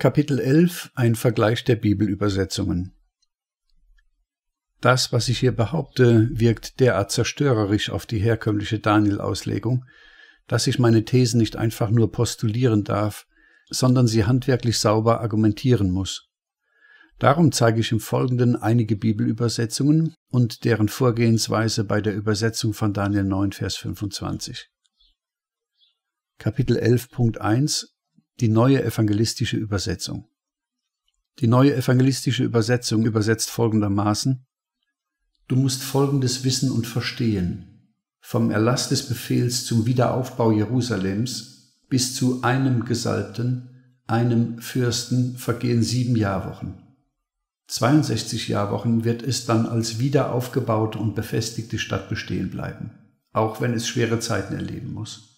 Kapitel 11 Ein Vergleich der Bibelübersetzungen Das, was ich hier behaupte, wirkt derart zerstörerisch auf die herkömmliche Daniel-Auslegung, dass ich meine Thesen nicht einfach nur postulieren darf, sondern sie handwerklich sauber argumentieren muss. Darum zeige ich im Folgenden einige Bibelübersetzungen und deren Vorgehensweise bei der Übersetzung von Daniel 9, Vers 25. Kapitel 11.1 die neue evangelistische Übersetzung. Die neue evangelistische Übersetzung übersetzt folgendermaßen Du musst Folgendes wissen und verstehen. Vom Erlass des Befehls zum Wiederaufbau Jerusalems bis zu einem Gesalbten, einem Fürsten vergehen sieben Jahrwochen. 62 Jahrwochen wird es dann als wiederaufgebaute und befestigte Stadt bestehen bleiben, auch wenn es schwere Zeiten erleben muss.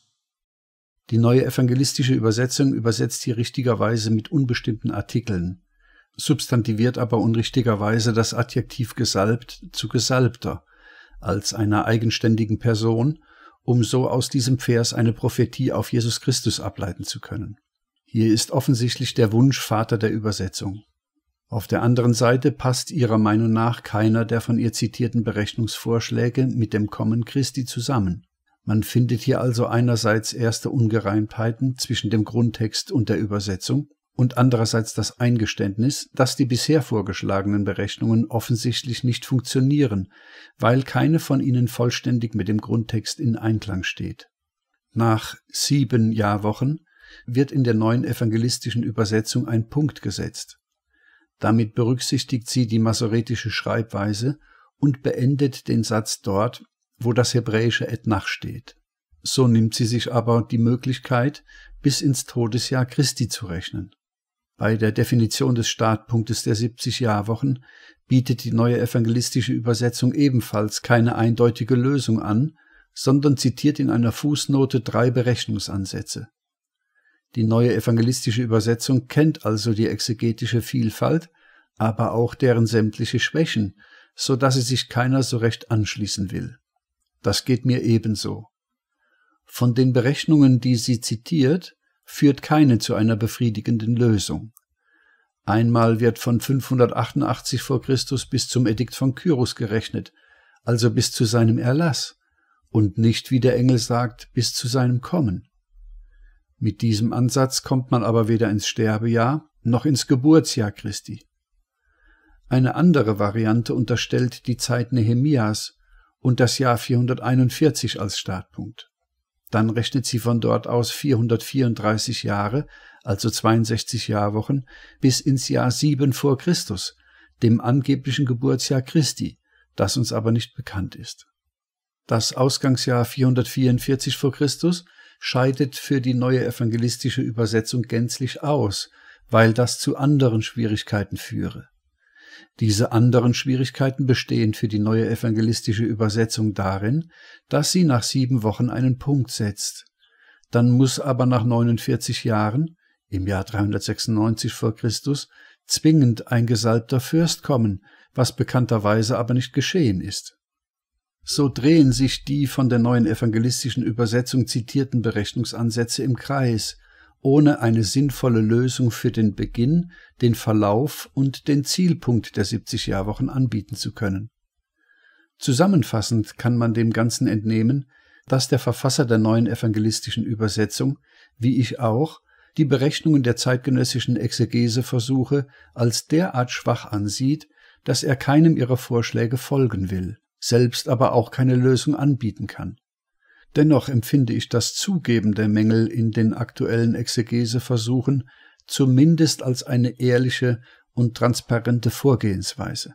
Die neue evangelistische Übersetzung übersetzt hier richtigerweise mit unbestimmten Artikeln, substantiviert aber unrichtigerweise das Adjektiv gesalbt zu Gesalbter als einer eigenständigen Person, um so aus diesem Vers eine Prophetie auf Jesus Christus ableiten zu können. Hier ist offensichtlich der Wunsch Vater der Übersetzung. Auf der anderen Seite passt ihrer Meinung nach keiner der von ihr zitierten Berechnungsvorschläge mit dem Kommen Christi zusammen. Man findet hier also einerseits erste Ungereimtheiten zwischen dem Grundtext und der Übersetzung und andererseits das Eingeständnis, dass die bisher vorgeschlagenen Berechnungen offensichtlich nicht funktionieren, weil keine von ihnen vollständig mit dem Grundtext in Einklang steht. Nach sieben Jahrwochen wird in der neuen evangelistischen Übersetzung ein Punkt gesetzt. Damit berücksichtigt sie die masoretische Schreibweise und beendet den Satz dort, wo das hebräische Etnach steht. So nimmt sie sich aber die Möglichkeit, bis ins Todesjahr Christi zu rechnen. Bei der Definition des Startpunktes der 70 Jahrwochen bietet die neue evangelistische Übersetzung ebenfalls keine eindeutige Lösung an, sondern zitiert in einer Fußnote drei Berechnungsansätze. Die neue evangelistische Übersetzung kennt also die exegetische Vielfalt, aber auch deren sämtliche Schwächen, so dass sie sich keiner so recht anschließen will. Das geht mir ebenso. Von den Berechnungen, die sie zitiert, führt keine zu einer befriedigenden Lösung. Einmal wird von 588 vor Christus bis zum Edikt von Kyros gerechnet, also bis zu seinem Erlass, und nicht, wie der Engel sagt, bis zu seinem Kommen. Mit diesem Ansatz kommt man aber weder ins Sterbejahr noch ins Geburtsjahr Christi. Eine andere Variante unterstellt die Zeit Nehemias, und das Jahr 441 als Startpunkt. Dann rechnet sie von dort aus 434 Jahre, also 62 Jahrwochen, bis ins Jahr 7 vor Christus, dem angeblichen Geburtsjahr Christi, das uns aber nicht bekannt ist. Das Ausgangsjahr 444 vor Christus scheidet für die neue evangelistische Übersetzung gänzlich aus, weil das zu anderen Schwierigkeiten führe. Diese anderen Schwierigkeiten bestehen für die neue evangelistische Übersetzung darin, dass sie nach sieben Wochen einen Punkt setzt. Dann muss aber nach 49 Jahren, im Jahr 396 vor Christus, zwingend ein gesalbter Fürst kommen, was bekannterweise aber nicht geschehen ist. So drehen sich die von der neuen evangelistischen Übersetzung zitierten Berechnungsansätze im Kreis, ohne eine sinnvolle Lösung für den Beginn, den Verlauf und den Zielpunkt der 70-Jahrwochen anbieten zu können. Zusammenfassend kann man dem Ganzen entnehmen, dass der Verfasser der neuen evangelistischen Übersetzung, wie ich auch, die Berechnungen der zeitgenössischen Exegese versuche, als derart schwach ansieht, dass er keinem ihrer Vorschläge folgen will, selbst aber auch keine Lösung anbieten kann. Dennoch empfinde ich das Zugeben der Mängel in den aktuellen Exegeseversuchen zumindest als eine ehrliche und transparente Vorgehensweise.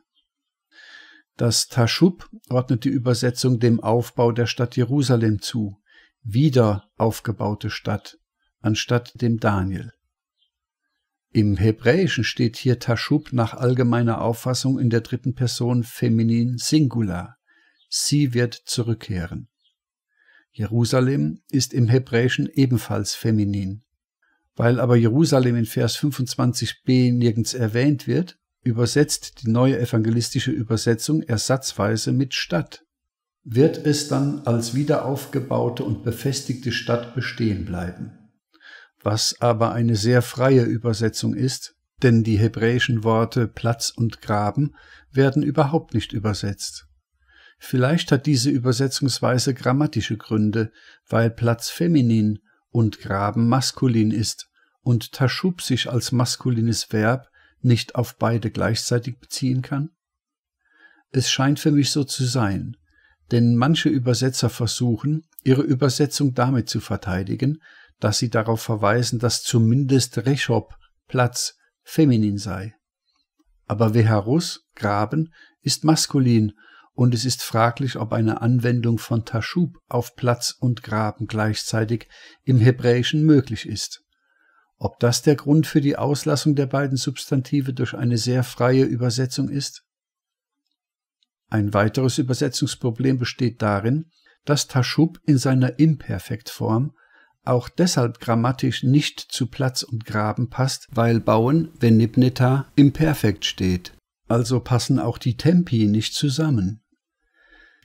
Das Taschub ordnet die Übersetzung dem Aufbau der Stadt Jerusalem zu, wieder aufgebaute Stadt, anstatt dem Daniel. Im Hebräischen steht hier Taschub nach allgemeiner Auffassung in der dritten Person feminin Singular. Sie wird zurückkehren. Jerusalem ist im Hebräischen ebenfalls feminin. Weil aber Jerusalem in Vers 25b nirgends erwähnt wird, übersetzt die neue evangelistische Übersetzung ersatzweise mit Stadt. Wird es dann als wiederaufgebaute und befestigte Stadt bestehen bleiben? Was aber eine sehr freie Übersetzung ist, denn die hebräischen Worte Platz und Graben werden überhaupt nicht übersetzt. Vielleicht hat diese Übersetzungsweise grammatische Gründe, weil Platz feminin und Graben maskulin ist und Taschub sich als maskulines Verb nicht auf beide gleichzeitig beziehen kann? Es scheint für mich so zu sein, denn manche Übersetzer versuchen, ihre Übersetzung damit zu verteidigen, dass sie darauf verweisen, dass zumindest Rechob Platz feminin sei. Aber Veharus, Graben, ist maskulin und es ist fraglich, ob eine Anwendung von Taschub auf Platz und Graben gleichzeitig im Hebräischen möglich ist. Ob das der Grund für die Auslassung der beiden Substantive durch eine sehr freie Übersetzung ist? Ein weiteres Übersetzungsproblem besteht darin, dass Taschub in seiner Imperfektform auch deshalb grammatisch nicht zu Platz und Graben passt, weil Bauen, wenn Nibneta, Imperfekt steht. Also passen auch die Tempi nicht zusammen.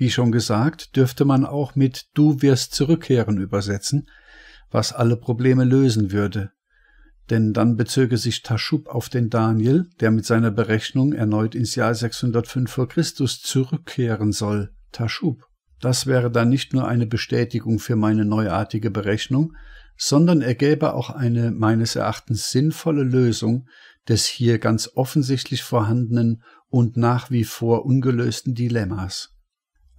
Wie schon gesagt, dürfte man auch mit Du wirst zurückkehren übersetzen, was alle Probleme lösen würde. Denn dann bezöge sich Taschub auf den Daniel, der mit seiner Berechnung erneut ins Jahr 605 vor Christus zurückkehren soll. Taschub. Das wäre dann nicht nur eine Bestätigung für meine neuartige Berechnung, sondern ergäbe auch eine meines Erachtens sinnvolle Lösung des hier ganz offensichtlich vorhandenen und nach wie vor ungelösten Dilemmas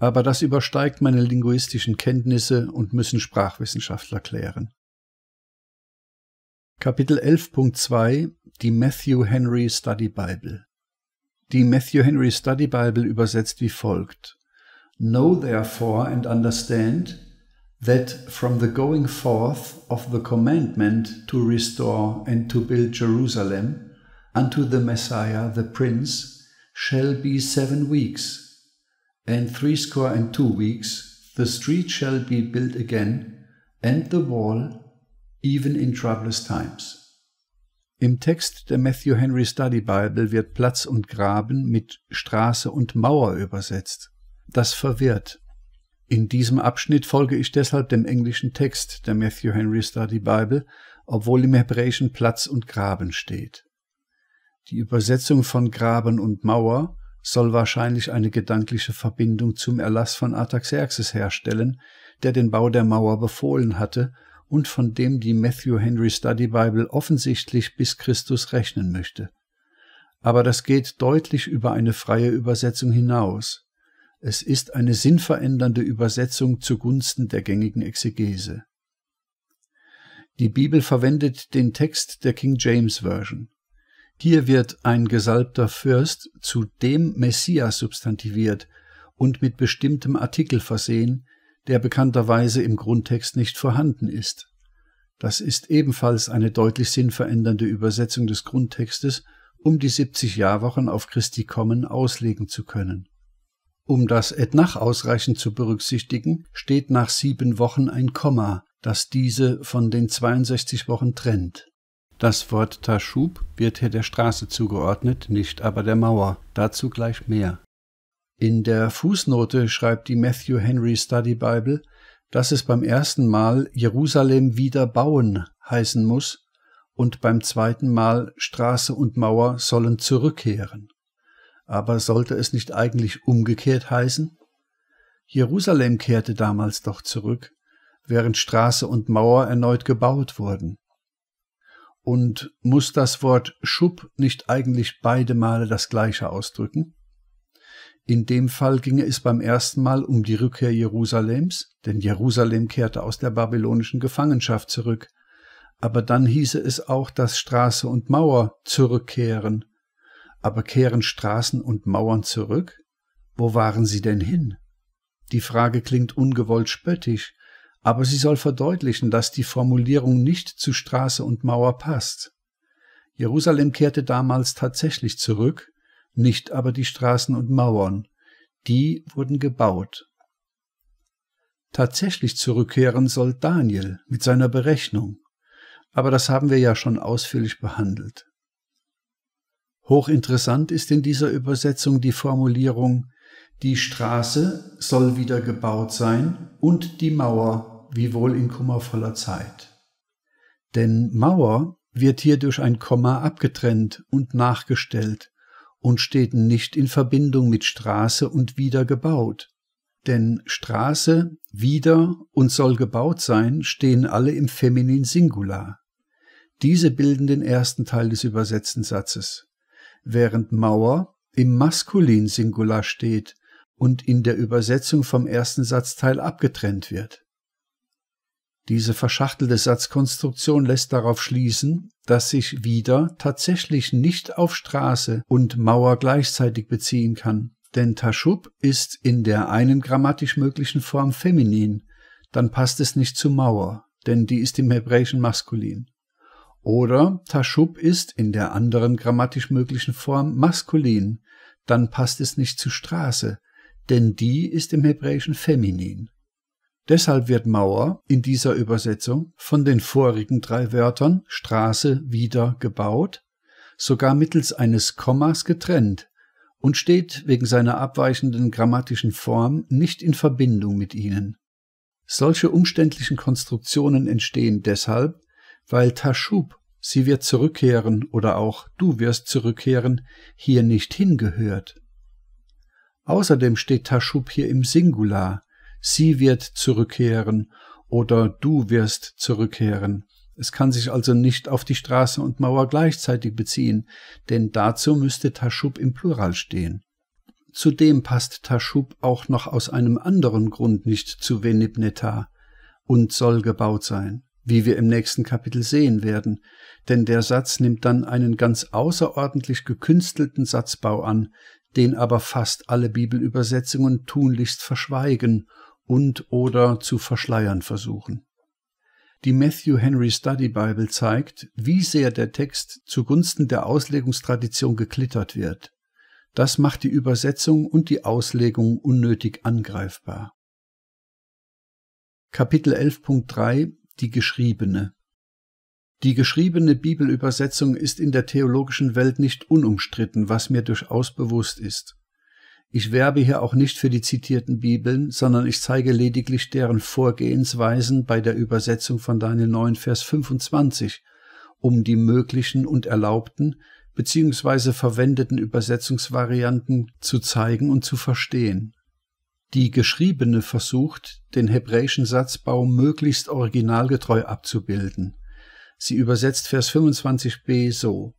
aber das übersteigt meine linguistischen Kenntnisse und müssen Sprachwissenschaftler klären. Kapitel 11.2 Die Matthew Henry Study Bible Die Matthew Henry Study Bible übersetzt wie folgt Know therefore and understand that from the going forth of the commandment to restore and to build Jerusalem unto the Messiah the Prince shall be seven weeks and threescore and two weeks, the street shall be built again, and the wall, even in troublous times. Im Text der Matthew Henry Study Bible wird Platz und Graben mit Straße und Mauer übersetzt. Das verwirrt. In diesem Abschnitt folge ich deshalb dem englischen Text der Matthew Henry Study Bible, obwohl im Hebräischen Platz und Graben steht. Die Übersetzung von Graben und Mauer soll wahrscheinlich eine gedankliche Verbindung zum Erlass von Artaxerxes herstellen, der den Bau der Mauer befohlen hatte und von dem die Matthew Henry Study Bible offensichtlich bis Christus rechnen möchte. Aber das geht deutlich über eine freie Übersetzung hinaus. Es ist eine sinnverändernde Übersetzung zugunsten der gängigen Exegese. Die Bibel verwendet den Text der King James Version. Hier wird ein gesalbter Fürst zu dem Messias substantiviert und mit bestimmtem Artikel versehen, der bekannterweise im Grundtext nicht vorhanden ist. Das ist ebenfalls eine deutlich sinnverändernde Übersetzung des Grundtextes, um die 70 Jahrwochen auf Christi kommen auslegen zu können. Um das Etnach ausreichend zu berücksichtigen, steht nach sieben Wochen ein Komma, das diese von den 62 Wochen trennt. Das Wort Taschub wird hier der Straße zugeordnet, nicht aber der Mauer. Dazu gleich mehr. In der Fußnote schreibt die Matthew Henry Study Bible, dass es beim ersten Mal Jerusalem wieder bauen heißen muss und beim zweiten Mal Straße und Mauer sollen zurückkehren. Aber sollte es nicht eigentlich umgekehrt heißen? Jerusalem kehrte damals doch zurück, während Straße und Mauer erneut gebaut wurden. Und muss das Wort Schub nicht eigentlich beide Male das gleiche ausdrücken? In dem Fall ginge es beim ersten Mal um die Rückkehr Jerusalems, denn Jerusalem kehrte aus der babylonischen Gefangenschaft zurück. Aber dann hieße es auch, dass Straße und Mauer zurückkehren. Aber kehren Straßen und Mauern zurück? Wo waren sie denn hin? Die Frage klingt ungewollt spöttisch, aber sie soll verdeutlichen, dass die Formulierung nicht zu Straße und Mauer passt. Jerusalem kehrte damals tatsächlich zurück, nicht aber die Straßen und Mauern, die wurden gebaut. Tatsächlich zurückkehren soll Daniel mit seiner Berechnung, aber das haben wir ja schon ausführlich behandelt. Hochinteressant ist in dieser Übersetzung die Formulierung, die Straße soll wieder gebaut sein und die Mauer wiewohl in kummervoller Zeit. Denn Mauer wird hier durch ein Komma abgetrennt und nachgestellt und steht nicht in Verbindung mit Straße und wieder gebaut. Denn Straße, wieder und soll gebaut sein stehen alle im Feminin Singular. Diese bilden den ersten Teil des übersetzten Satzes, während Mauer im Maskulin Singular steht und in der Übersetzung vom ersten Satzteil abgetrennt wird. Diese verschachtelte Satzkonstruktion lässt darauf schließen, dass sich wieder tatsächlich nicht auf Straße und Mauer gleichzeitig beziehen kann, denn Taschub ist in der einen grammatisch möglichen Form feminin, dann passt es nicht zu Mauer, denn die ist im Hebräischen maskulin. Oder Taschub ist in der anderen grammatisch möglichen Form maskulin, dann passt es nicht zu Straße, denn die ist im Hebräischen feminin. Deshalb wird Mauer in dieser Übersetzung von den vorigen drei Wörtern Straße wieder gebaut, sogar mittels eines Kommas getrennt und steht wegen seiner abweichenden grammatischen Form nicht in Verbindung mit ihnen. Solche umständlichen Konstruktionen entstehen deshalb, weil Taschub, sie wird zurückkehren oder auch du wirst zurückkehren, hier nicht hingehört. Außerdem steht Taschub hier im Singular, sie wird zurückkehren oder du wirst zurückkehren. Es kann sich also nicht auf die Straße und Mauer gleichzeitig beziehen, denn dazu müsste Taschub im Plural stehen. Zudem passt Taschub auch noch aus einem anderen Grund nicht zu Venibneta und soll gebaut sein, wie wir im nächsten Kapitel sehen werden, denn der Satz nimmt dann einen ganz außerordentlich gekünstelten Satzbau an, den aber fast alle Bibelübersetzungen tunlichst verschweigen und oder zu verschleiern versuchen. Die Matthew Henry Study Bible zeigt, wie sehr der Text zugunsten der Auslegungstradition geklittert wird. Das macht die Übersetzung und die Auslegung unnötig angreifbar. Kapitel 11.3 Die Geschriebene Die geschriebene Bibelübersetzung ist in der theologischen Welt nicht unumstritten, was mir durchaus bewusst ist. Ich werbe hier auch nicht für die zitierten Bibeln, sondern ich zeige lediglich deren Vorgehensweisen bei der Übersetzung von Daniel 9, Vers 25, um die möglichen und erlaubten bzw. verwendeten Übersetzungsvarianten zu zeigen und zu verstehen. Die geschriebene versucht, den hebräischen Satzbau möglichst originalgetreu abzubilden. Sie übersetzt Vers 25b so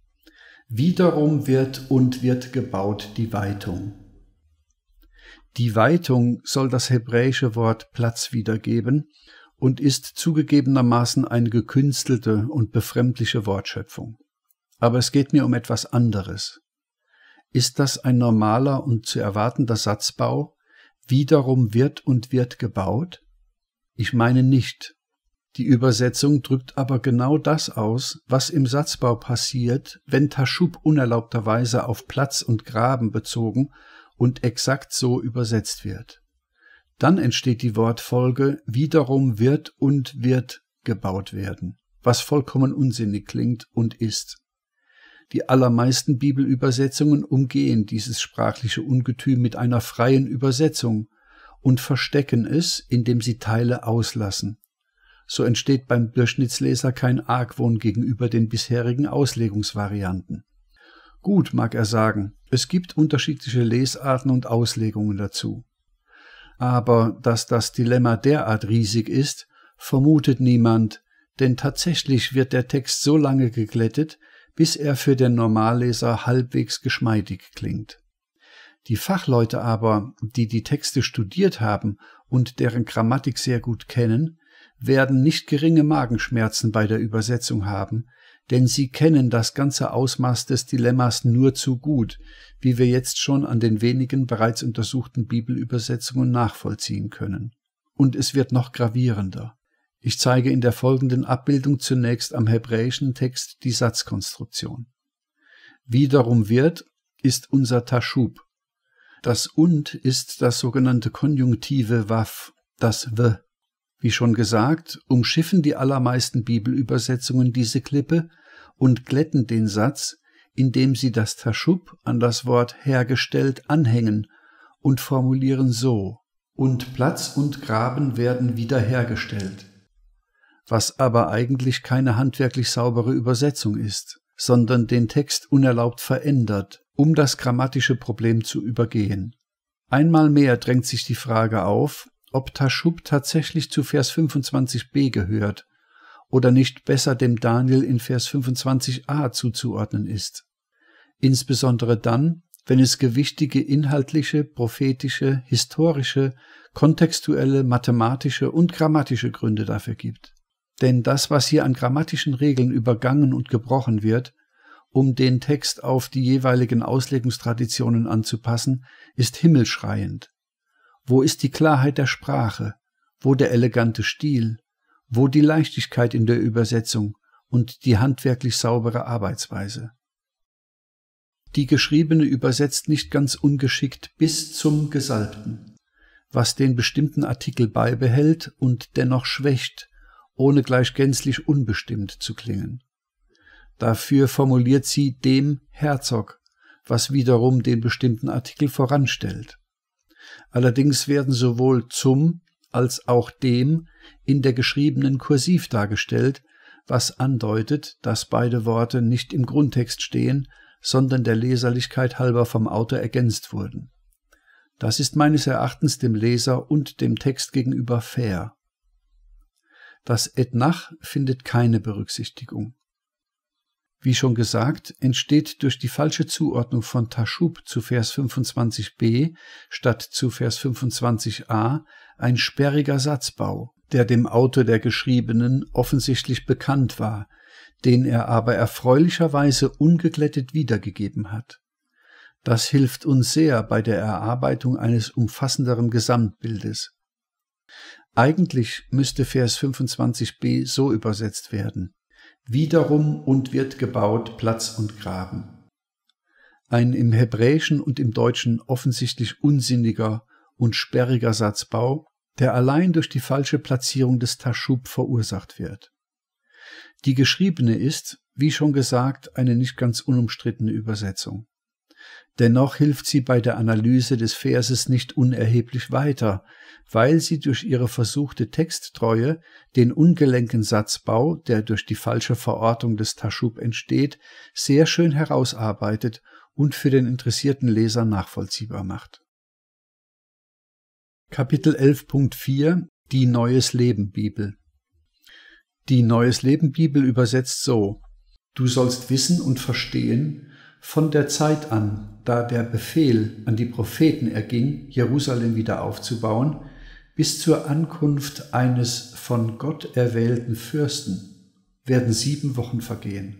Wiederum wird und wird gebaut die Weitung. Die Weitung soll das hebräische Wort Platz wiedergeben und ist zugegebenermaßen eine gekünstelte und befremdliche Wortschöpfung. Aber es geht mir um etwas anderes. Ist das ein normaler und zu erwartender Satzbau? Wiederum wird und wird gebaut? Ich meine nicht. Die Übersetzung drückt aber genau das aus, was im Satzbau passiert, wenn Taschub unerlaubterweise auf Platz und Graben bezogen und exakt so übersetzt wird. Dann entsteht die Wortfolge wiederum wird und wird gebaut werden, was vollkommen unsinnig klingt und ist. Die allermeisten Bibelübersetzungen umgehen dieses sprachliche Ungetüm mit einer freien Übersetzung und verstecken es, indem sie Teile auslassen. So entsteht beim Durchschnittsleser kein Argwohn gegenüber den bisherigen Auslegungsvarianten. Gut, mag er sagen, es gibt unterschiedliche Lesarten und Auslegungen dazu. Aber dass das Dilemma derart riesig ist, vermutet niemand, denn tatsächlich wird der Text so lange geglättet, bis er für den Normalleser halbwegs geschmeidig klingt. Die Fachleute aber, die die Texte studiert haben und deren Grammatik sehr gut kennen, werden nicht geringe Magenschmerzen bei der Übersetzung haben, denn sie kennen das ganze Ausmaß des Dilemmas nur zu gut, wie wir jetzt schon an den wenigen bereits untersuchten Bibelübersetzungen nachvollziehen können. Und es wird noch gravierender. Ich zeige in der folgenden Abbildung zunächst am hebräischen Text die Satzkonstruktion. Wiederum wird ist unser Taschub. Das und ist das sogenannte konjunktive Waff, das w wie schon gesagt, umschiffen die allermeisten Bibelübersetzungen diese Klippe und glätten den Satz, indem sie das Taschub an das Wort hergestellt anhängen und formulieren so, und Platz und Graben werden wiederhergestellt, was aber eigentlich keine handwerklich saubere Übersetzung ist, sondern den Text unerlaubt verändert, um das grammatische Problem zu übergehen. Einmal mehr drängt sich die Frage auf, ob Taschub tatsächlich zu Vers 25b gehört oder nicht besser dem Daniel in Vers 25a zuzuordnen ist. Insbesondere dann, wenn es gewichtige inhaltliche, prophetische, historische, kontextuelle, mathematische und grammatische Gründe dafür gibt. Denn das, was hier an grammatischen Regeln übergangen und gebrochen wird, um den Text auf die jeweiligen Auslegungstraditionen anzupassen, ist himmelschreiend. Wo ist die Klarheit der Sprache? Wo der elegante Stil? Wo die Leichtigkeit in der Übersetzung und die handwerklich saubere Arbeitsweise? Die Geschriebene übersetzt nicht ganz ungeschickt bis zum Gesalbten, was den bestimmten Artikel beibehält und dennoch schwächt, ohne gleich gänzlich unbestimmt zu klingen. Dafür formuliert sie dem Herzog, was wiederum den bestimmten Artikel voranstellt. Allerdings werden sowohl zum als auch dem in der geschriebenen Kursiv dargestellt, was andeutet, dass beide Worte nicht im Grundtext stehen, sondern der Leserlichkeit halber vom Autor ergänzt wurden. Das ist meines Erachtens dem Leser und dem Text gegenüber fair. Das Etnach findet keine Berücksichtigung. Wie schon gesagt, entsteht durch die falsche Zuordnung von Taschub zu Vers 25b statt zu Vers 25a ein sperriger Satzbau, der dem Autor der Geschriebenen offensichtlich bekannt war, den er aber erfreulicherweise ungeglättet wiedergegeben hat. Das hilft uns sehr bei der Erarbeitung eines umfassenderen Gesamtbildes. Eigentlich müsste Vers 25b so übersetzt werden wiederum und wird gebaut Platz und Graben. Ein im Hebräischen und im Deutschen offensichtlich unsinniger und sperriger Satzbau, der allein durch die falsche Platzierung des Taschub verursacht wird. Die geschriebene ist, wie schon gesagt, eine nicht ganz unumstrittene Übersetzung. Dennoch hilft sie bei der Analyse des Verses nicht unerheblich weiter, weil sie durch ihre versuchte Texttreue den ungelenken Satzbau, der durch die falsche Verortung des Taschub entsteht, sehr schön herausarbeitet und für den interessierten Leser nachvollziehbar macht. Kapitel 11.4 Die Neues Leben Bibel Die Neues Leben Bibel übersetzt so Du sollst wissen und verstehen, von der Zeit an, da der Befehl an die Propheten erging, Jerusalem wieder aufzubauen, bis zur Ankunft eines von Gott erwählten Fürsten, werden sieben Wochen vergehen.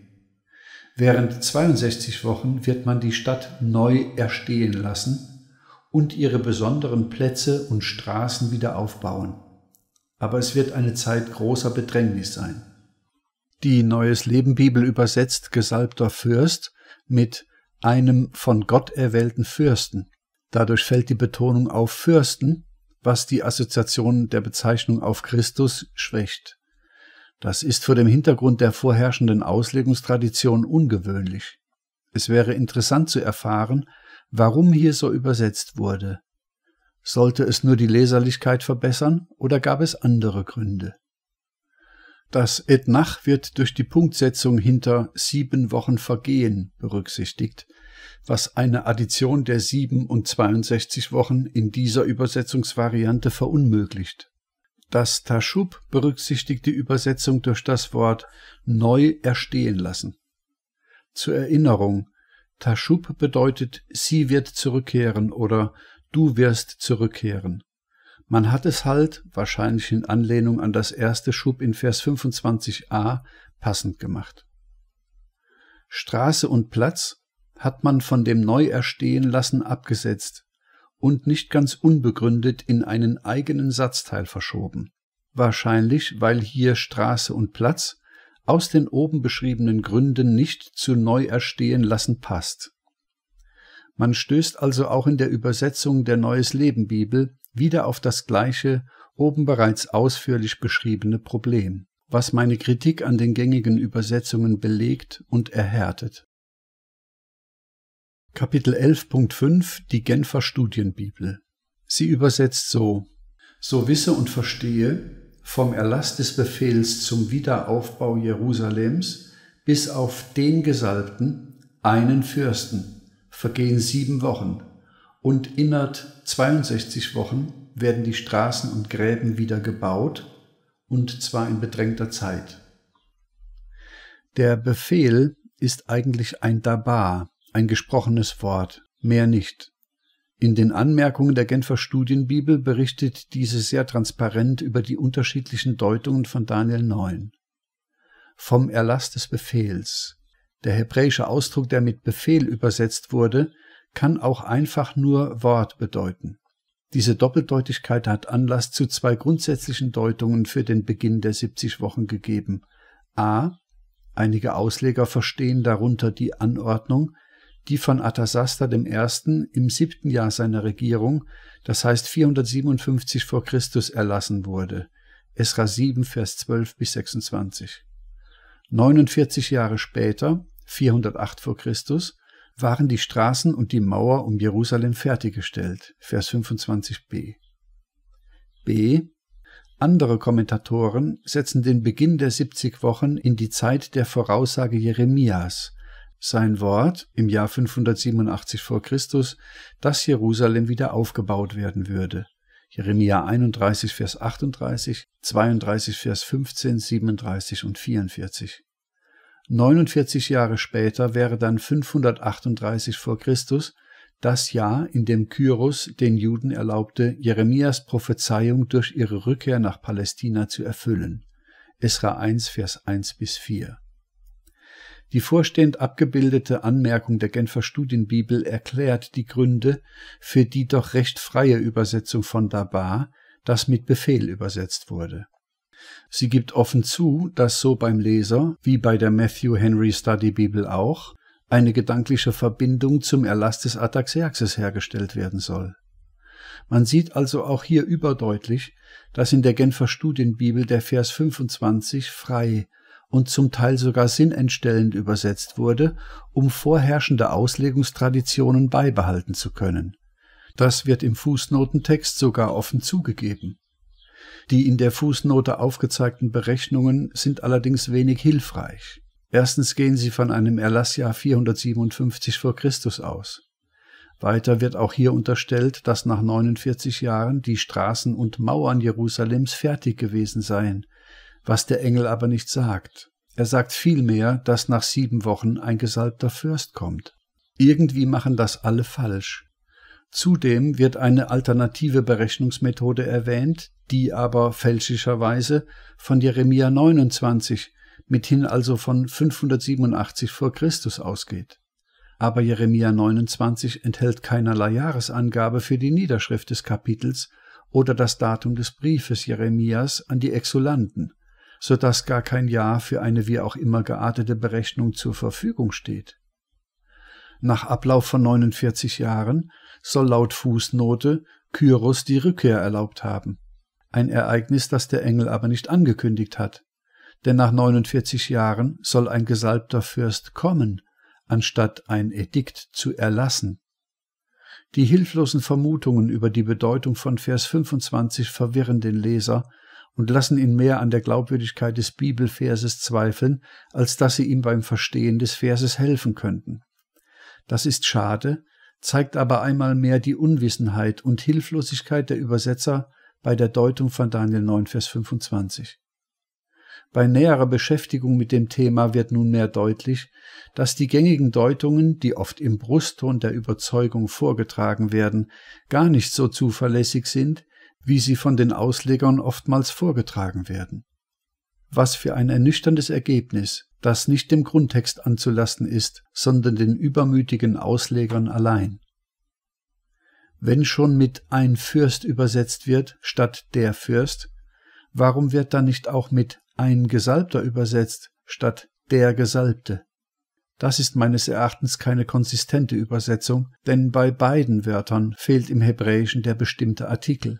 Während 62 Wochen wird man die Stadt neu erstehen lassen und ihre besonderen Plätze und Straßen wieder aufbauen. Aber es wird eine Zeit großer Bedrängnis sein. Die Neues Leben Bibel übersetzt Gesalbter Fürst mit einem von Gott erwählten Fürsten. Dadurch fällt die Betonung auf Fürsten, was die Assoziation der Bezeichnung auf Christus schwächt. Das ist vor dem Hintergrund der vorherrschenden Auslegungstradition ungewöhnlich. Es wäre interessant zu erfahren, warum hier so übersetzt wurde. Sollte es nur die Leserlichkeit verbessern oder gab es andere Gründe? Das et nach wird durch die Punktsetzung hinter sieben Wochen Vergehen berücksichtigt, was eine Addition der sieben und 62 Wochen in dieser Übersetzungsvariante verunmöglicht. Das Taschub berücksichtigt die Übersetzung durch das Wort neu erstehen lassen. Zur Erinnerung, Taschub bedeutet sie wird zurückkehren oder du wirst zurückkehren. Man hat es halt, wahrscheinlich in Anlehnung an das erste Schub in Vers 25a, passend gemacht. Straße und Platz hat man von dem Neuerstehenlassen abgesetzt und nicht ganz unbegründet in einen eigenen Satzteil verschoben. Wahrscheinlich, weil hier Straße und Platz aus den oben beschriebenen Gründen nicht zu Neuerstehenlassen passt. Man stößt also auch in der Übersetzung der Neues Leben Bibel wieder auf das gleiche, oben bereits ausführlich beschriebene Problem, was meine Kritik an den gängigen Übersetzungen belegt und erhärtet. Kapitel 11.5 Die Genfer Studienbibel. Sie übersetzt so So wisse und verstehe vom Erlass des Befehls zum Wiederaufbau Jerusalems bis auf den Gesalbten, einen Fürsten, vergehen sieben Wochen, und innerhalb 62 Wochen werden die Straßen und Gräben wieder gebaut, und zwar in bedrängter Zeit. Der Befehl ist eigentlich ein Dabar, ein gesprochenes Wort, mehr nicht. In den Anmerkungen der Genfer Studienbibel berichtet diese sehr transparent über die unterschiedlichen Deutungen von Daniel 9. Vom Erlass des Befehls. Der hebräische Ausdruck, der mit Befehl übersetzt wurde, kann auch einfach nur Wort bedeuten. Diese Doppeldeutigkeit hat Anlass zu zwei grundsätzlichen Deutungen für den Beginn der 70 Wochen gegeben. A. Einige Ausleger verstehen darunter die Anordnung, die von Artasasta I. im siebten Jahr seiner Regierung, das heißt 457 vor Christus, erlassen wurde. Esra 7, Vers 12 bis 26. 49 Jahre später, 408 vor Christus, waren die Straßen und die Mauer um Jerusalem fertiggestellt. Vers 25b. B. Andere Kommentatoren setzen den Beginn der 70 Wochen in die Zeit der Voraussage Jeremias, sein Wort im Jahr 587 vor Christus, dass Jerusalem wieder aufgebaut werden würde. Jeremia 31, Vers 38, 32, Vers 15, 37 und 44. 49 Jahre später wäre dann 538 vor Christus das Jahr, in dem Kyros den Juden erlaubte, Jeremias Prophezeiung durch ihre Rückkehr nach Palästina zu erfüllen. Esra 1, Vers 1 bis 4. Die vorstehend abgebildete Anmerkung der Genfer Studienbibel erklärt die Gründe für die doch recht freie Übersetzung von Dabar, das mit Befehl übersetzt wurde. Sie gibt offen zu, dass so beim Leser, wie bei der Matthew Henry Study Bibel auch, eine gedankliche Verbindung zum Erlass des Ataxerxes hergestellt werden soll. Man sieht also auch hier überdeutlich, dass in der Genfer Studienbibel der Vers 25 frei und zum Teil sogar sinnentstellend übersetzt wurde, um vorherrschende Auslegungstraditionen beibehalten zu können. Das wird im Fußnotentext sogar offen zugegeben. Die in der Fußnote aufgezeigten Berechnungen sind allerdings wenig hilfreich. Erstens gehen sie von einem Erlassjahr 457 vor Christus aus. Weiter wird auch hier unterstellt, dass nach 49 Jahren die Straßen und Mauern Jerusalems fertig gewesen seien, was der Engel aber nicht sagt. Er sagt vielmehr, dass nach sieben Wochen ein gesalbter Fürst kommt. Irgendwie machen das alle falsch. Zudem wird eine alternative Berechnungsmethode erwähnt, die aber fälschlicherweise von Jeremia 29, mithin also von 587 vor Christus ausgeht. Aber Jeremia 29 enthält keinerlei Jahresangabe für die Niederschrift des Kapitels oder das Datum des Briefes Jeremias an die Exulanten, so dass gar kein Jahr für eine wie auch immer geartete Berechnung zur Verfügung steht. Nach Ablauf von 49 Jahren soll laut Fußnote Kyros die Rückkehr erlaubt haben ein Ereignis, das der Engel aber nicht angekündigt hat. Denn nach 49 Jahren soll ein gesalbter Fürst kommen, anstatt ein Edikt zu erlassen. Die hilflosen Vermutungen über die Bedeutung von Vers 25 verwirren den Leser und lassen ihn mehr an der Glaubwürdigkeit des Bibelverses zweifeln, als dass sie ihm beim Verstehen des Verses helfen könnten. Das ist schade, zeigt aber einmal mehr die Unwissenheit und Hilflosigkeit der Übersetzer bei der Deutung von Daniel 9, Vers 25. Bei näherer Beschäftigung mit dem Thema wird nunmehr deutlich, dass die gängigen Deutungen, die oft im Brustton der Überzeugung vorgetragen werden, gar nicht so zuverlässig sind, wie sie von den Auslegern oftmals vorgetragen werden. Was für ein ernüchterndes Ergebnis, das nicht dem Grundtext anzulasten ist, sondern den übermütigen Auslegern allein. Wenn schon mit ein Fürst übersetzt wird statt der Fürst, warum wird dann nicht auch mit ein Gesalbter übersetzt statt der Gesalbte? Das ist meines Erachtens keine konsistente Übersetzung, denn bei beiden Wörtern fehlt im Hebräischen der bestimmte Artikel.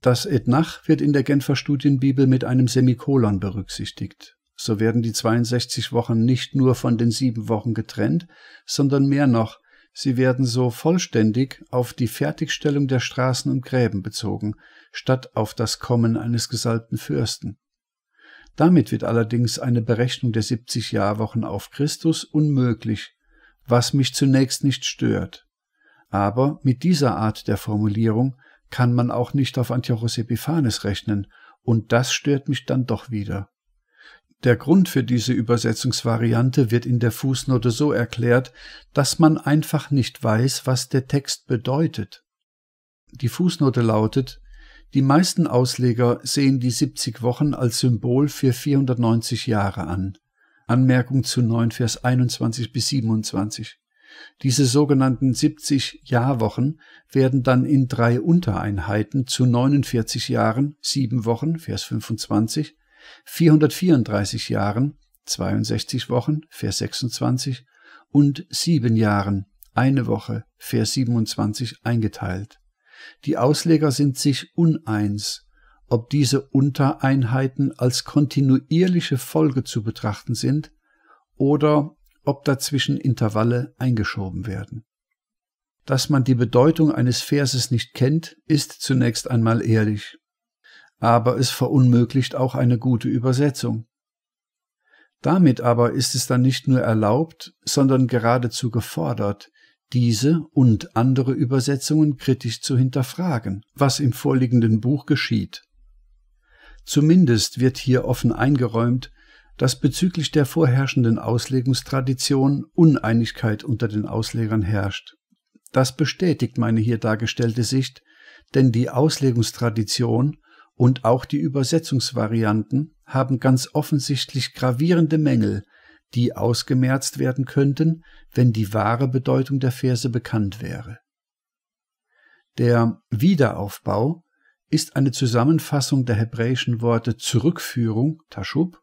Das Etnach wird in der Genfer Studienbibel mit einem Semikolon berücksichtigt. So werden die 62 Wochen nicht nur von den sieben Wochen getrennt, sondern mehr noch, Sie werden so vollständig auf die Fertigstellung der Straßen und Gräben bezogen, statt auf das Kommen eines gesalbten Fürsten. Damit wird allerdings eine Berechnung der 70 Jahrwochen auf Christus unmöglich, was mich zunächst nicht stört. Aber mit dieser Art der Formulierung kann man auch nicht auf Antiochos Epiphanes rechnen, und das stört mich dann doch wieder. Der Grund für diese Übersetzungsvariante wird in der Fußnote so erklärt, dass man einfach nicht weiß, was der Text bedeutet. Die Fußnote lautet, die meisten Ausleger sehen die 70 Wochen als Symbol für 490 Jahre an. Anmerkung zu 9 Vers 21 bis 27. Diese sogenannten 70 Jahrwochen werden dann in drei Untereinheiten zu 49 Jahren, 7 Wochen, Vers 25, 434 Jahren, 62 Wochen, Vers 26 und 7 Jahren, eine Woche, Vers 27 eingeteilt. Die Ausleger sind sich uneins, ob diese Untereinheiten als kontinuierliche Folge zu betrachten sind oder ob dazwischen Intervalle eingeschoben werden. Dass man die Bedeutung eines Verses nicht kennt, ist zunächst einmal ehrlich aber es verunmöglicht auch eine gute Übersetzung. Damit aber ist es dann nicht nur erlaubt, sondern geradezu gefordert, diese und andere Übersetzungen kritisch zu hinterfragen, was im vorliegenden Buch geschieht. Zumindest wird hier offen eingeräumt, dass bezüglich der vorherrschenden Auslegungstradition Uneinigkeit unter den Auslegern herrscht. Das bestätigt meine hier dargestellte Sicht, denn die Auslegungstradition und auch die Übersetzungsvarianten haben ganz offensichtlich gravierende Mängel, die ausgemerzt werden könnten, wenn die wahre Bedeutung der Verse bekannt wäre. Der Wiederaufbau ist eine Zusammenfassung der hebräischen Worte Zurückführung, Taschub,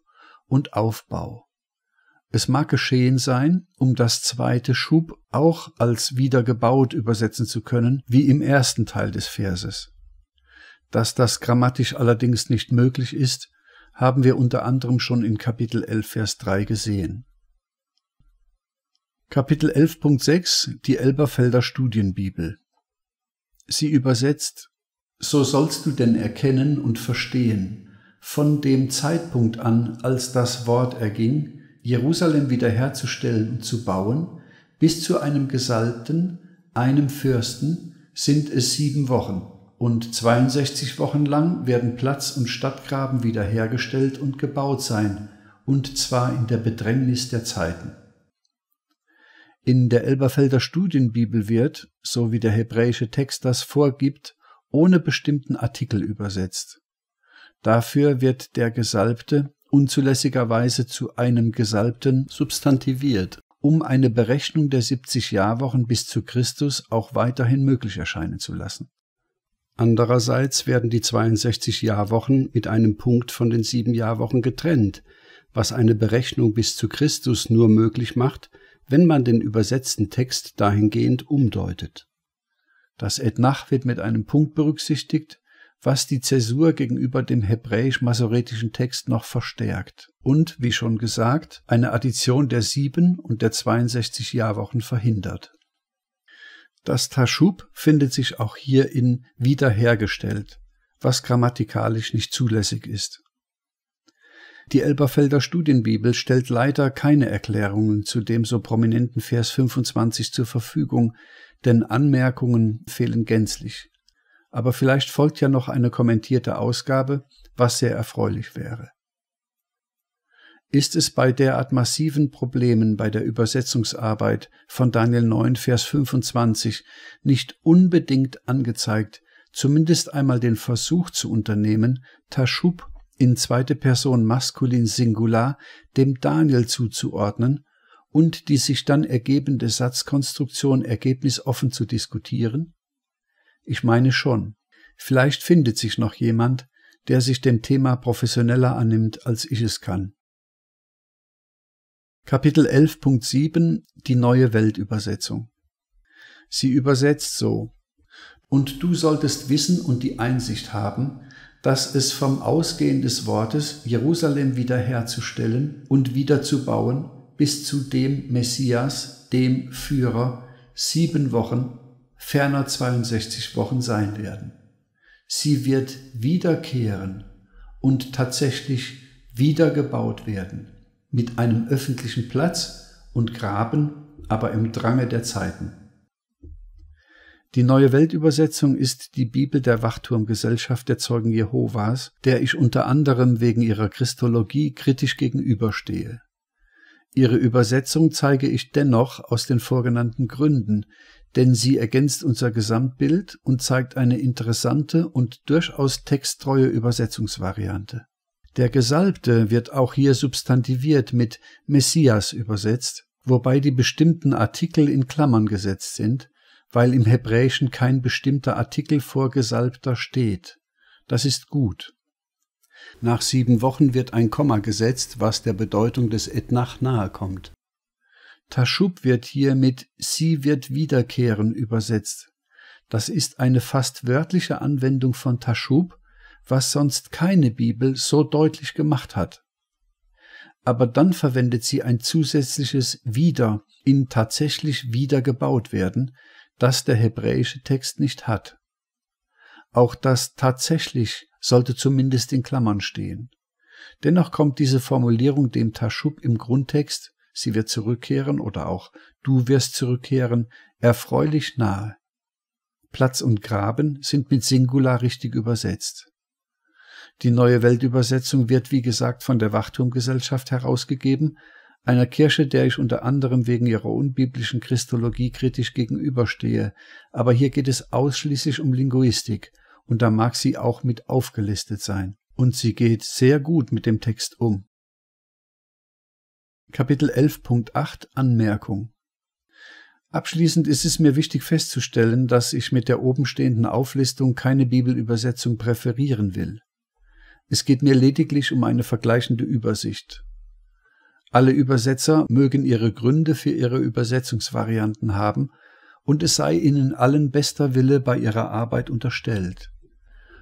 und Aufbau. Es mag geschehen sein, um das zweite Schub auch als wiedergebaut übersetzen zu können, wie im ersten Teil des Verses. Dass das grammatisch allerdings nicht möglich ist, haben wir unter anderem schon in Kapitel 11 Vers 3 gesehen. Kapitel 11.6 Die Elberfelder Studienbibel Sie übersetzt So sollst du denn erkennen und verstehen, von dem Zeitpunkt an, als das Wort erging, Jerusalem wiederherzustellen und zu bauen, bis zu einem Gesalbten, einem Fürsten, sind es sieben Wochen und 62 Wochen lang werden Platz und Stadtgraben wiederhergestellt und gebaut sein, und zwar in der Bedrängnis der Zeiten. In der Elberfelder Studienbibel wird, so wie der hebräische Text das vorgibt, ohne bestimmten Artikel übersetzt. Dafür wird der Gesalbte unzulässigerweise zu einem Gesalbten substantiviert, um eine Berechnung der 70 Jahrwochen bis zu Christus auch weiterhin möglich erscheinen zu lassen. Andererseits werden die 62 Jahrwochen mit einem Punkt von den sieben Jahrwochen getrennt, was eine Berechnung bis zu Christus nur möglich macht, wenn man den übersetzten Text dahingehend umdeutet. Das Etnach wird mit einem Punkt berücksichtigt, was die Zäsur gegenüber dem hebräisch-masoretischen Text noch verstärkt und, wie schon gesagt, eine Addition der sieben und der 62 Jahrwochen verhindert das Taschub findet sich auch hier in wiederhergestellt, was grammatikalisch nicht zulässig ist. Die Elberfelder Studienbibel stellt leider keine Erklärungen zu dem so prominenten Vers 25 zur Verfügung, denn Anmerkungen fehlen gänzlich. Aber vielleicht folgt ja noch eine kommentierte Ausgabe, was sehr erfreulich wäre ist es bei derart massiven Problemen bei der Übersetzungsarbeit von Daniel 9, Vers 25 nicht unbedingt angezeigt, zumindest einmal den Versuch zu unternehmen, Taschub in zweite Person maskulin Singular dem Daniel zuzuordnen und die sich dann ergebende Satzkonstruktion ergebnisoffen zu diskutieren? Ich meine schon. Vielleicht findet sich noch jemand, der sich dem Thema professioneller annimmt, als ich es kann. Kapitel 11.7 Die neue Weltübersetzung. Sie übersetzt so. Und du solltest wissen und die Einsicht haben, dass es vom Ausgehen des Wortes, Jerusalem wiederherzustellen und wiederzubauen, bis zu dem Messias, dem Führer, sieben Wochen, ferner 62 Wochen sein werden. Sie wird wiederkehren und tatsächlich wiedergebaut werden mit einem öffentlichen Platz und Graben, aber im Drange der Zeiten. Die neue Weltübersetzung ist die Bibel der Wachturmgesellschaft der Zeugen Jehovas, der ich unter anderem wegen ihrer Christologie kritisch gegenüberstehe. Ihre Übersetzung zeige ich dennoch aus den vorgenannten Gründen, denn sie ergänzt unser Gesamtbild und zeigt eine interessante und durchaus texttreue Übersetzungsvariante. Der Gesalbte wird auch hier substantiviert mit Messias übersetzt, wobei die bestimmten Artikel in Klammern gesetzt sind, weil im Hebräischen kein bestimmter Artikel vor Gesalbter steht. Das ist gut. Nach sieben Wochen wird ein Komma gesetzt, was der Bedeutung des Etnach nahe kommt. Taschub wird hier mit Sie wird wiederkehren übersetzt. Das ist eine fast wörtliche Anwendung von Taschub, was sonst keine Bibel so deutlich gemacht hat. Aber dann verwendet sie ein zusätzliches wieder in tatsächlich wieder gebaut werden, das der hebräische Text nicht hat. Auch das tatsächlich sollte zumindest in Klammern stehen. Dennoch kommt diese Formulierung dem Taschub im Grundtext, sie wird zurückkehren oder auch du wirst zurückkehren, erfreulich nahe. Platz und Graben sind mit Singular richtig übersetzt. Die neue Weltübersetzung wird, wie gesagt, von der Wachturmgesellschaft herausgegeben, einer Kirche, der ich unter anderem wegen ihrer unbiblischen Christologie kritisch gegenüberstehe, aber hier geht es ausschließlich um Linguistik, und da mag sie auch mit aufgelistet sein. Und sie geht sehr gut mit dem Text um. Kapitel 11.8 Anmerkung Abschließend ist es mir wichtig festzustellen, dass ich mit der obenstehenden Auflistung keine Bibelübersetzung präferieren will. Es geht mir lediglich um eine vergleichende Übersicht. Alle Übersetzer mögen ihre Gründe für ihre Übersetzungsvarianten haben, und es sei ihnen allen bester Wille bei ihrer Arbeit unterstellt.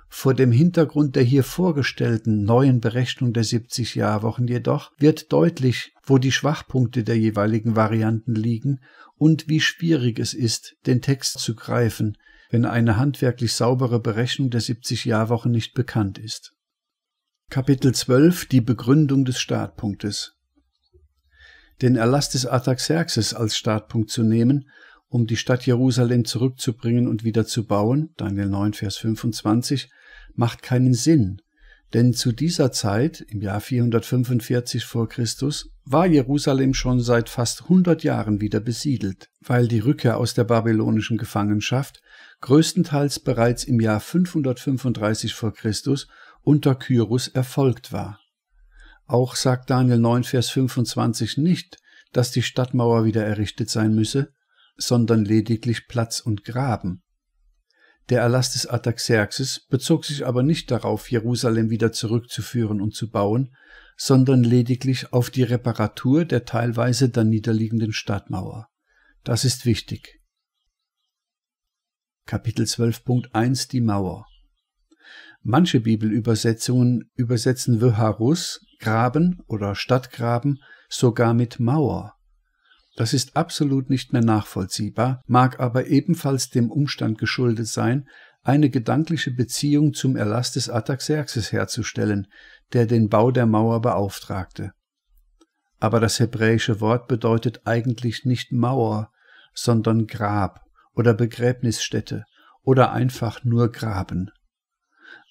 Vor dem Hintergrund der hier vorgestellten neuen Berechnung der 70 Jahrwochen jedoch wird deutlich, wo die Schwachpunkte der jeweiligen Varianten liegen und wie schwierig es ist, den Text zu greifen, wenn eine handwerklich saubere Berechnung der 70 Jahrwochen nicht bekannt ist. Kapitel 12 Die Begründung des Startpunktes Den Erlass des Artaxerxes als Startpunkt zu nehmen, um die Stadt Jerusalem zurückzubringen und wieder zu bauen, Daniel 9, Vers 25, macht keinen Sinn, denn zu dieser Zeit, im Jahr 445 vor Christus, war Jerusalem schon seit fast 100 Jahren wieder besiedelt, weil die Rückkehr aus der babylonischen Gefangenschaft größtenteils bereits im Jahr 535 vor Christus unter Kyros erfolgt war. Auch sagt Daniel 9, Vers 25 nicht, dass die Stadtmauer wieder errichtet sein müsse, sondern lediglich Platz und Graben. Der Erlass des Ataxerxes bezog sich aber nicht darauf, Jerusalem wieder zurückzuführen und zu bauen, sondern lediglich auf die Reparatur der teilweise dann niederliegenden Stadtmauer. Das ist wichtig. Kapitel 12.1 Die Mauer Manche Bibelübersetzungen übersetzen Wyharus, Graben oder Stadtgraben, sogar mit Mauer. Das ist absolut nicht mehr nachvollziehbar, mag aber ebenfalls dem Umstand geschuldet sein, eine gedankliche Beziehung zum Erlass des Ataxerxes herzustellen, der den Bau der Mauer beauftragte. Aber das hebräische Wort bedeutet eigentlich nicht Mauer, sondern Grab oder Begräbnisstätte oder einfach nur Graben.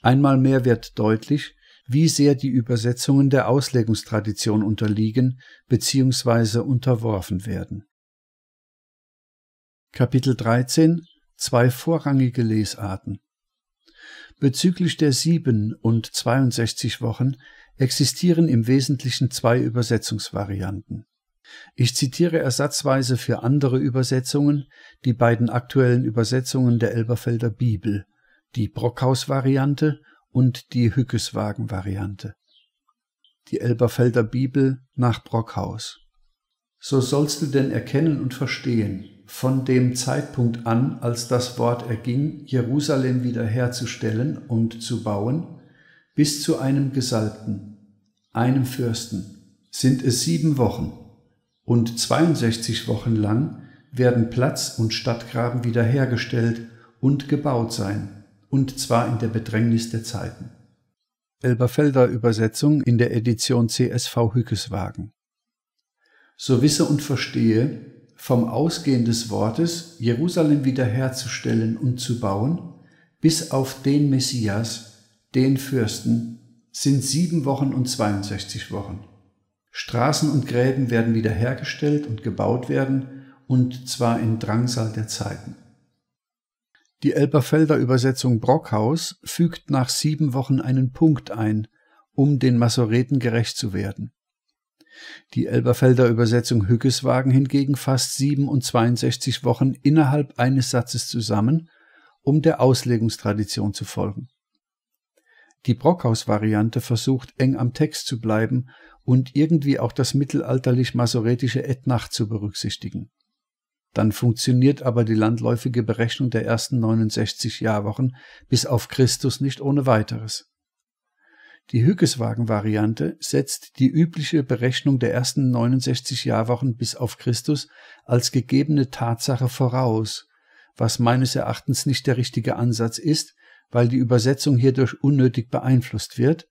Einmal mehr wird deutlich, wie sehr die Übersetzungen der Auslegungstradition unterliegen bzw. unterworfen werden. Kapitel 13 Zwei vorrangige Lesarten Bezüglich der sieben und 62 Wochen existieren im Wesentlichen zwei Übersetzungsvarianten. Ich zitiere ersatzweise für andere Übersetzungen die beiden aktuellen Übersetzungen der Elberfelder Bibel die Brockhaus-Variante und die Hückeswagen-Variante. Die Elberfelder Bibel nach Brockhaus. So sollst du denn erkennen und verstehen, von dem Zeitpunkt an, als das Wort erging, Jerusalem wiederherzustellen und zu bauen, bis zu einem Gesalbten, einem Fürsten, sind es sieben Wochen, und 62 Wochen lang werden Platz und Stadtgraben wiederhergestellt und gebaut sein, und zwar in der Bedrängnis der Zeiten. Elberfelder Übersetzung in der Edition CSV Hückeswagen. So wisse und verstehe, vom Ausgehen des Wortes, Jerusalem wiederherzustellen und zu bauen, bis auf den Messias, den Fürsten, sind sieben Wochen und 62 Wochen. Straßen und Gräben werden wiederhergestellt und gebaut werden, und zwar in Drangsal der Zeiten. Die Elberfelder Übersetzung Brockhaus fügt nach sieben Wochen einen Punkt ein, um den Masoreten gerecht zu werden. Die Elberfelder Übersetzung Hückeswagen hingegen fasst 67 Wochen innerhalb eines Satzes zusammen, um der Auslegungstradition zu folgen. Die Brockhaus-Variante versucht eng am Text zu bleiben und irgendwie auch das mittelalterlich-masoretische Etnach zu berücksichtigen dann funktioniert aber die landläufige Berechnung der ersten 69 Jahrwochen bis auf Christus nicht ohne weiteres. Die Hückeswagen-Variante setzt die übliche Berechnung der ersten 69 Jahrwochen bis auf Christus als gegebene Tatsache voraus, was meines Erachtens nicht der richtige Ansatz ist, weil die Übersetzung hierdurch unnötig beeinflusst wird,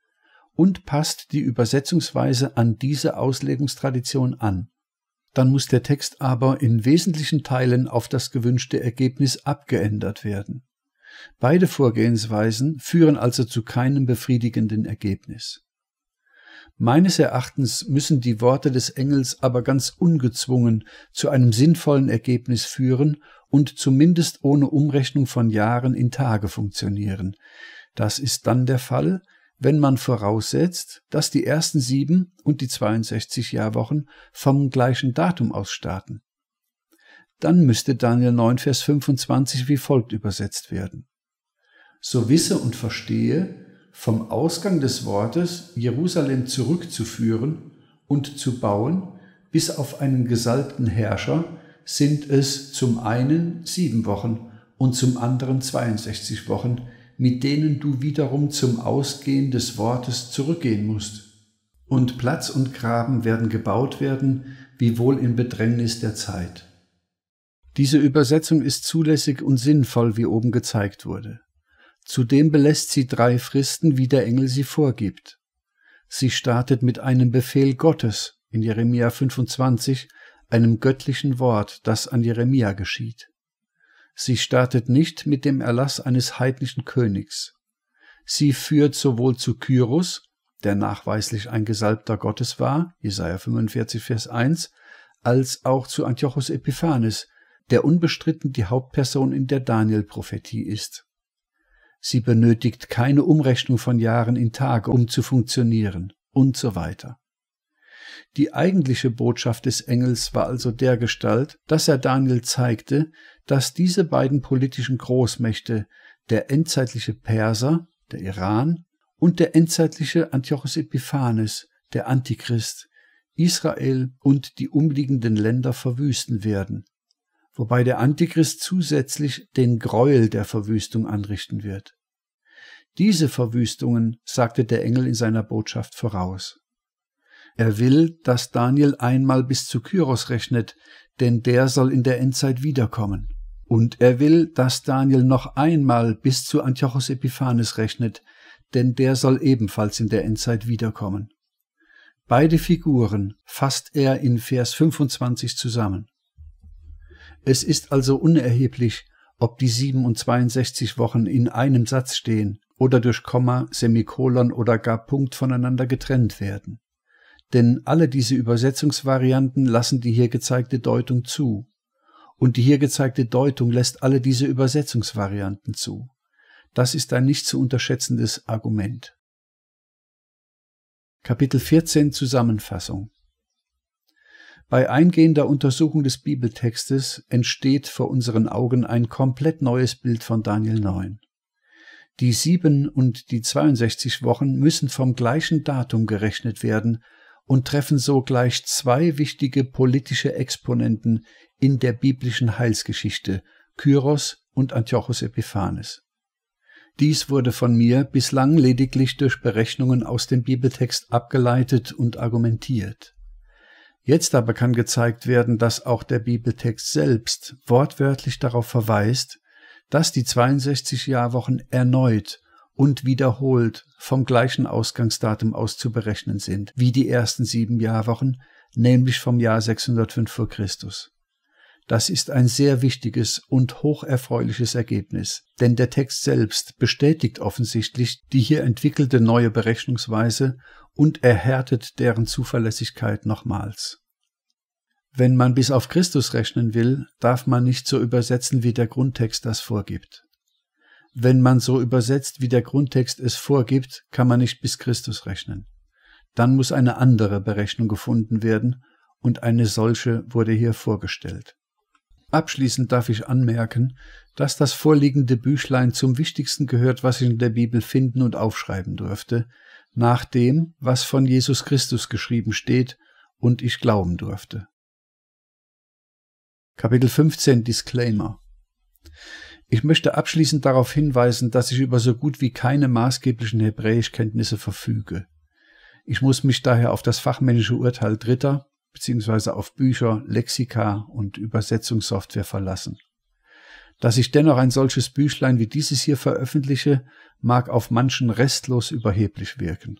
und passt die Übersetzungsweise an diese Auslegungstradition an dann muss der Text aber in wesentlichen Teilen auf das gewünschte Ergebnis abgeändert werden. Beide Vorgehensweisen führen also zu keinem befriedigenden Ergebnis. Meines Erachtens müssen die Worte des Engels aber ganz ungezwungen zu einem sinnvollen Ergebnis führen und zumindest ohne Umrechnung von Jahren in Tage funktionieren. Das ist dann der Fall, wenn man voraussetzt, dass die ersten sieben und die 62 Jahrwochen vom gleichen Datum aus starten. Dann müsste Daniel 9, Vers 25 wie folgt übersetzt werden. So wisse und verstehe, vom Ausgang des Wortes Jerusalem zurückzuführen und zu bauen, bis auf einen gesalbten Herrscher, sind es zum einen sieben Wochen und zum anderen 62 Wochen, mit denen du wiederum zum Ausgehen des Wortes zurückgehen musst. Und Platz und Graben werden gebaut werden, wiewohl in Bedrängnis der Zeit. Diese Übersetzung ist zulässig und sinnvoll, wie oben gezeigt wurde. Zudem belässt sie drei Fristen, wie der Engel sie vorgibt. Sie startet mit einem Befehl Gottes in Jeremia 25, einem göttlichen Wort, das an Jeremia geschieht. Sie startet nicht mit dem Erlass eines heidnischen Königs. Sie führt sowohl zu Kyros, der nachweislich ein Gesalbter Gottes war, Jesaja 45, Vers 1, als auch zu Antiochus Epiphanes, der unbestritten die Hauptperson in der Daniel-Prophetie ist. Sie benötigt keine Umrechnung von Jahren in Tage, um zu funktionieren und so weiter. Die eigentliche Botschaft des Engels war also der Gestalt, dass er Daniel zeigte, dass diese beiden politischen Großmächte, der endzeitliche Perser, der Iran, und der endzeitliche Antiochus Epiphanes, der Antichrist, Israel und die umliegenden Länder verwüsten werden, wobei der Antichrist zusätzlich den Gräuel der Verwüstung anrichten wird. Diese Verwüstungen sagte der Engel in seiner Botschaft voraus. Er will, dass Daniel einmal bis zu Kyros rechnet, denn der soll in der Endzeit wiederkommen. Und er will, dass Daniel noch einmal bis zu Antiochos Epiphanes rechnet, denn der soll ebenfalls in der Endzeit wiederkommen. Beide Figuren fasst er in Vers 25 zusammen. Es ist also unerheblich, ob die 7 und 62 Wochen in einem Satz stehen oder durch Komma, Semikolon oder gar Punkt voneinander getrennt werden. Denn alle diese Übersetzungsvarianten lassen die hier gezeigte Deutung zu und die hier gezeigte Deutung lässt alle diese Übersetzungsvarianten zu. Das ist ein nicht zu unterschätzendes Argument. Kapitel 14 Zusammenfassung Bei eingehender Untersuchung des Bibeltextes entsteht vor unseren Augen ein komplett neues Bild von Daniel 9. Die sieben und die 62 Wochen müssen vom gleichen Datum gerechnet werden und treffen so gleich zwei wichtige politische Exponenten in der biblischen Heilsgeschichte Kyros und Antiochos Epiphanes. Dies wurde von mir bislang lediglich durch Berechnungen aus dem Bibeltext abgeleitet und argumentiert. Jetzt aber kann gezeigt werden, dass auch der Bibeltext selbst wortwörtlich darauf verweist, dass die 62 Jahrwochen erneut und wiederholt vom gleichen Ausgangsdatum aus zu berechnen sind, wie die ersten sieben Jahrwochen, nämlich vom Jahr 605 vor Christus. Das ist ein sehr wichtiges und hocherfreuliches Ergebnis, denn der Text selbst bestätigt offensichtlich die hier entwickelte neue Berechnungsweise und erhärtet deren Zuverlässigkeit nochmals. Wenn man bis auf Christus rechnen will, darf man nicht so übersetzen, wie der Grundtext das vorgibt. Wenn man so übersetzt, wie der Grundtext es vorgibt, kann man nicht bis Christus rechnen. Dann muss eine andere Berechnung gefunden werden, und eine solche wurde hier vorgestellt. Abschließend darf ich anmerken, dass das vorliegende Büchlein zum Wichtigsten gehört, was ich in der Bibel finden und aufschreiben durfte, nach dem, was von Jesus Christus geschrieben steht und ich glauben durfte. Kapitel 15 Disclaimer ich möchte abschließend darauf hinweisen, dass ich über so gut wie keine maßgeblichen Hebräischkenntnisse verfüge. Ich muss mich daher auf das fachmännische Urteil Dritter, beziehungsweise auf Bücher, Lexika und Übersetzungssoftware verlassen. Dass ich dennoch ein solches Büchlein wie dieses hier veröffentliche, mag auf manchen restlos überheblich wirken.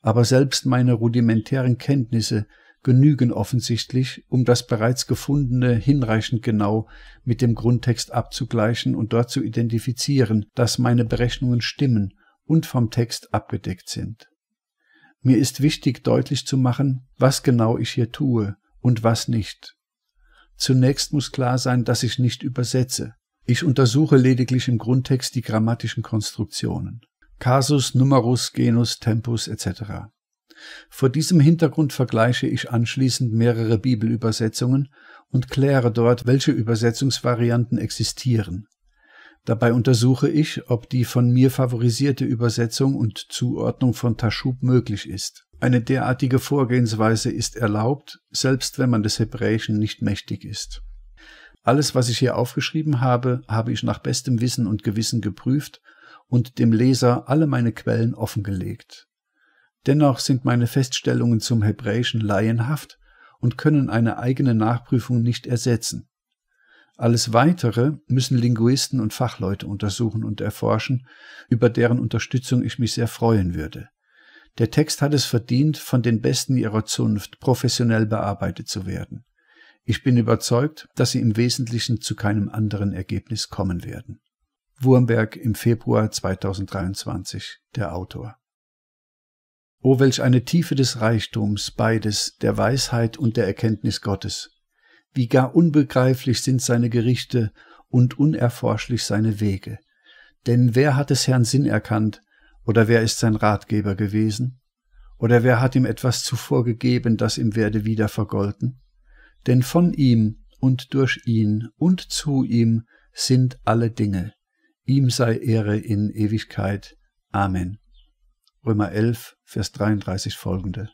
Aber selbst meine rudimentären Kenntnisse genügen offensichtlich, um das bereits Gefundene hinreichend genau mit dem Grundtext abzugleichen und dort zu identifizieren, dass meine Berechnungen stimmen und vom Text abgedeckt sind. Mir ist wichtig deutlich zu machen, was genau ich hier tue und was nicht. Zunächst muss klar sein, dass ich nicht übersetze. Ich untersuche lediglich im Grundtext die grammatischen Konstruktionen. Kasus, Numerus, Genus, Tempus etc. Vor diesem Hintergrund vergleiche ich anschließend mehrere Bibelübersetzungen und kläre dort, welche Übersetzungsvarianten existieren. Dabei untersuche ich, ob die von mir favorisierte Übersetzung und Zuordnung von Taschub möglich ist. Eine derartige Vorgehensweise ist erlaubt, selbst wenn man des Hebräischen nicht mächtig ist. Alles, was ich hier aufgeschrieben habe, habe ich nach bestem Wissen und Gewissen geprüft und dem Leser alle meine Quellen offengelegt. Dennoch sind meine Feststellungen zum Hebräischen laienhaft und können eine eigene Nachprüfung nicht ersetzen. Alles Weitere müssen Linguisten und Fachleute untersuchen und erforschen, über deren Unterstützung ich mich sehr freuen würde. Der Text hat es verdient, von den Besten ihrer Zunft professionell bearbeitet zu werden. Ich bin überzeugt, dass sie im Wesentlichen zu keinem anderen Ergebnis kommen werden. Wurmberg im Februar 2023, der Autor. O welch eine Tiefe des Reichtums beides, der Weisheit und der Erkenntnis Gottes, wie gar unbegreiflich sind seine Gerichte und unerforschlich seine Wege. Denn wer hat des Herrn Sinn erkannt, oder wer ist sein Ratgeber gewesen? Oder wer hat ihm etwas zuvor gegeben, das ihm werde wieder vergolten? Denn von ihm und durch ihn und zu ihm sind alle Dinge. Ihm sei Ehre in Ewigkeit. Amen. Römer 11, Vers 33 folgende.